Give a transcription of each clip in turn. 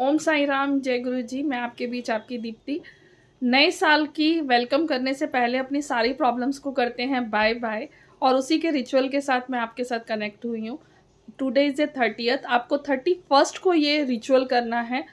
ओम साई राम जय गुरु जी मैं आपके बीच आपकी दीप्ति नए साल की वेलकम करने से पहले अपनी सारी प्रॉब्लम्स को करते हैं बाय बाय और उसी के रिचुअल के साथ मैं आपके साथ कनेक्ट हुई हूँ टुडे इज़ ए थर्टीथ आपको थर्टी फर्स्ट को ये रिचुअल करना है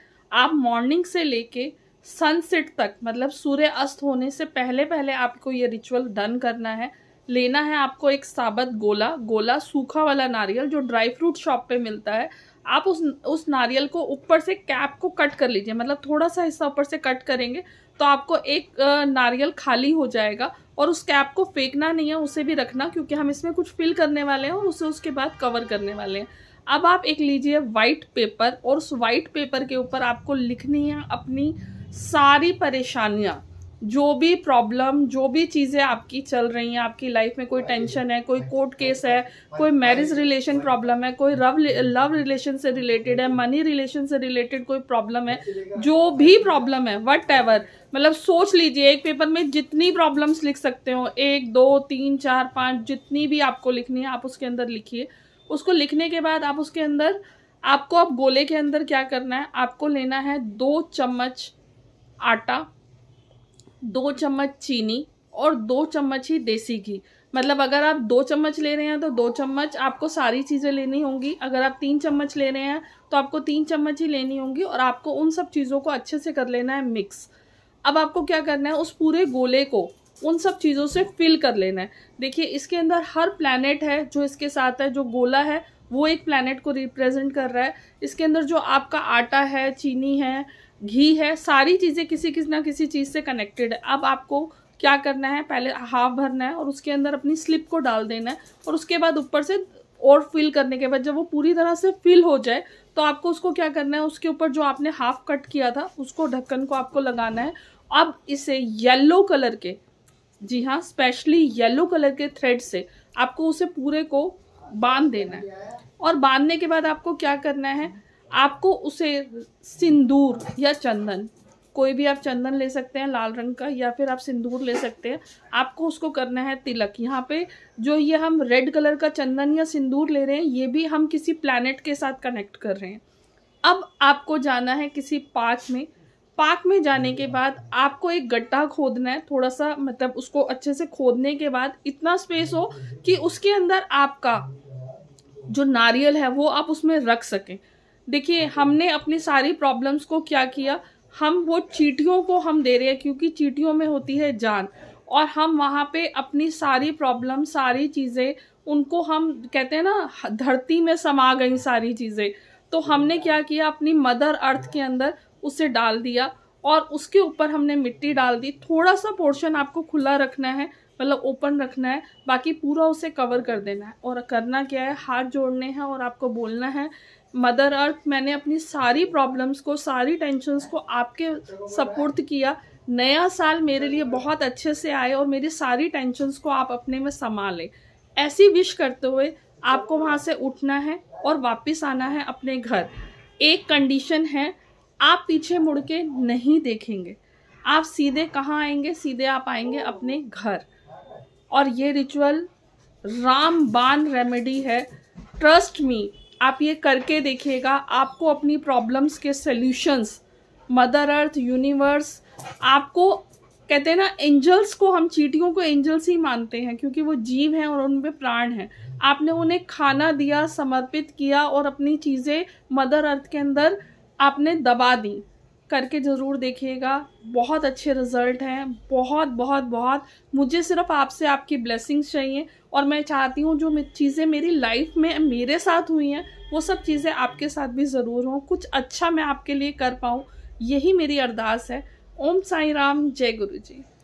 आप मॉर्निंग से लेके सनसेट तक मतलब सूर्य अस्त होने से पहले पहले आपको ये रिचुअल डन करना है लेना है आपको एक साबत गोला गोला सूखा वाला नारियल जो ड्राई फ्रूट शॉप पे मिलता है आप उस उस नारियल को ऊपर से कैप को कट कर लीजिए मतलब थोड़ा सा हिस्सा ऊपर से कट करेंगे तो आपको एक नारियल खाली हो जाएगा और उस कैप को फेंकना नहीं है उसे भी रखना क्योंकि हम इसमें कुछ फिल करने वाले हैं और उसे उसके बाद कवर करने वाले हैं अब आप एक लीजिए वाइट पेपर और उस वाइट पेपर के ऊपर आपको लिखनी है अपनी सारी परेशानियाँ जो भी प्रॉब्लम जो भी चीज़ें आपकी चल रही हैं आपकी लाइफ में कोई टेंशन है कोई कोर्ट केस है कोई मैरिज रिलेशन प्रॉब्लम है कोई रव लव रिलेशन से रिलेटेड है मनी रिलेशन से रिलेटेड कोई प्रॉब्लम है जो भी प्रॉब्लम है वट एवर मतलब सोच लीजिए एक पेपर में जितनी प्रॉब्लम्स लिख सकते हो एक दो तीन चार पाँच जितनी भी आपको लिखनी है आप उसके अंदर लिखिए उसको लिखने के बाद आप उसके अंदर आपको अब आप गोले के अंदर क्या करना है आपको लेना है दो चम्मच आटा दो चम्मच चीनी और दो चम्मच ही देसी घी मतलब अगर आप दो चम्मच ले रहे हैं तो दो चम्मच आपको सारी चीज़ें लेनी होंगी अगर आप तीन चम्मच ले रहे हैं तो आपको तीन चम्मच ही लेनी होंगी और आपको उन सब चीज़ों को अच्छे से कर लेना है मिक्स अब आपको क्या करना है उस पूरे गोले को उन सब चीज़ों से फिल कर लेना है देखिए इसके अंदर हर प्लानट है जो इसके साथ है जो गोला है वो एक प्लानट को रिप्रेजेंट कर रहा है इसके अंदर जो आपका आटा है चीनी है घी है सारी चीज़ें किसी किसी ना किसी चीज़ से कनेक्टेड है अब आपको क्या करना है पहले हाफ भरना है और उसके अंदर अपनी स्लिप को डाल देना है और उसके बाद ऊपर से और फिल करने के बाद जब वो पूरी तरह से फिल हो जाए तो आपको उसको क्या करना है उसके ऊपर जो आपने हाफ कट किया था उसको ढक्कन को आपको लगाना है अब इसे येलो कलर के जी हाँ स्पेशली येलो कलर के थ्रेड से आपको उसे पूरे को बांध देना है और बांधने के बाद आपको क्या करना है आपको उसे सिंदूर या चंदन कोई भी आप चंदन ले सकते हैं लाल रंग का या फिर आप सिंदूर ले सकते हैं आपको उसको करना है तिलक यहाँ पे जो ये हम रेड कलर का चंदन या सिंदूर ले रहे हैं ये भी हम किसी प्लानट के साथ कनेक्ट कर रहे हैं अब आपको जाना है किसी पार्क में पार्क में जाने के बाद आपको एक गड्ढा खोदना है थोड़ा सा मतलब उसको अच्छे से खोदने के बाद इतना स्पेस हो कि उसके अंदर आपका जो नारियल है वो आप उसमें रख सकें देखिए हमने अपनी सारी प्रॉब्लम्स को क्या किया हम वो चीटियों को हम दे रहे हैं क्योंकि चीटियों में होती है जान और हम वहाँ पे अपनी सारी प्रॉब्लम सारी चीज़ें उनको हम कहते हैं ना धरती में समा गई सारी चीज़ें तो हमने क्या किया अपनी मदर अर्थ के अंदर उसे डाल दिया और उसके ऊपर हमने मिट्टी डाल दी थोड़ा सा पोर्शन आपको खुला रखना है मतलब ओपन रखना है बाकी पूरा उसे कवर कर देना है और करना क्या है हाथ जोड़ने हैं और आपको बोलना है मदर अर्थ मैंने अपनी सारी प्रॉब्लम्स को सारी टेंशंस को आपके सपोर्ट किया नया साल मेरे लिए बहुत अच्छे से आए और मेरी सारी टेंशंस को आप अपने में संभालें ऐसी विश करते हुए आपको वहाँ से उठना है और वापस आना है अपने घर एक कंडीशन है आप पीछे मुड़ के नहीं देखेंगे आप सीधे कहाँ आएंगे सीधे आप आएंगे अपने घर और ये रिचुअल रामबान रेमेडी है ट्रस्ट मी आप ये करके देखिएगा आपको अपनी प्रॉब्लम्स के सल्यूशंस मदर अर्थ यूनिवर्स आपको कहते हैं ना एंजल्स को हम चीटियों को एंजल्स ही मानते हैं क्योंकि वो जीव हैं और उनमें प्राण हैं आपने उन्हें खाना दिया समर्पित किया और अपनी चीज़ें मदर अर्थ के अंदर आपने दबा दी करके ज़रूर देखिएगा बहुत अच्छे रिज़ल्ट हैं बहुत बहुत बहुत मुझे सिर्फ आपसे आपकी ब्लेसिंग्स चाहिए और मैं चाहती हूँ जो चीज़ें मेरी लाइफ में मेरे साथ हुई हैं वो सब चीज़ें आपके साथ भी ज़रूर हों कुछ अच्छा मैं आपके लिए कर पाऊँ यही मेरी अरदास है ओम साई राम जय गुरु जी